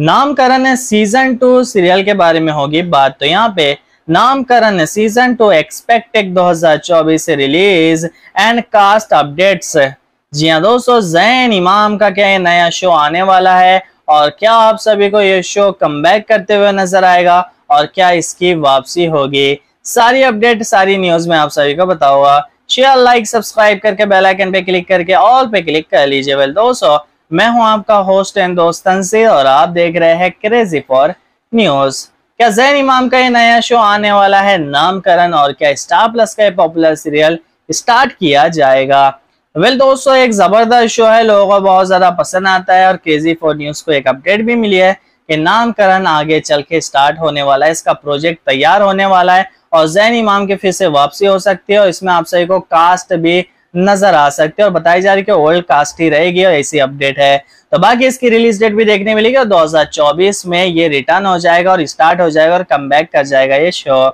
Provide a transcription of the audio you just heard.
नामकरण है season two serial के बारे में होगी बात तो यहाँ पे नामकरण है सीजन टू एक्सपेक्टेड 2024 से रिलीज एंड कास्ट अपडेट्स जी हाँ दोस्तों जैन इमाम का क्या नया शो आने वाला है और क्या आप सभी को ये शो कम करते हुए नजर आएगा और क्या इसकी वापसी होगी सारी अपडेट सारी न्यूज में आप सभी को बताऊंगा शेयर लाइक सब्सक्राइब करके बेल आइकन पे क्लिक करके ऑल पे क्लिक कर लीजिए वेल दोस्तों मैं हूं आपका होस्ट एंड दोस्त तंसीर और आप देख रहे हैं क्रेजी फॉर न्यूज क्या जैन इमाम का ये नया शो आने वाला है नामकरण और क्या स्टार प्लस का पॉपुलर सीरियल स्टार्ट किया जाएगा वेल well, दोस्तों एक जबरदस्त शो है लोगों को बहुत ज्यादा पसंद आता है और क्रेजी फॉर न्यूज को एक अपडेट भी मिली है कि नामकरण आगे चल के स्टार्ट होने वाला है इसका प्रोजेक्ट तैयार होने वाला है और जैन इमाम के फिर से वापसी हो सकती है और इसमें आप सभी को कास्ट भी नजर आ सकते हैं और बताई जा रही है कि ओल्ड कास्ट ही रहेगी और ऐसी अपडेट है तो बाकी इसकी रिलीज डेट भी देखने मिलेगी और 2024 में ये रिटर्न हो जाएगा और स्टार्ट हो जाएगा और कम कर जाएगा ये शो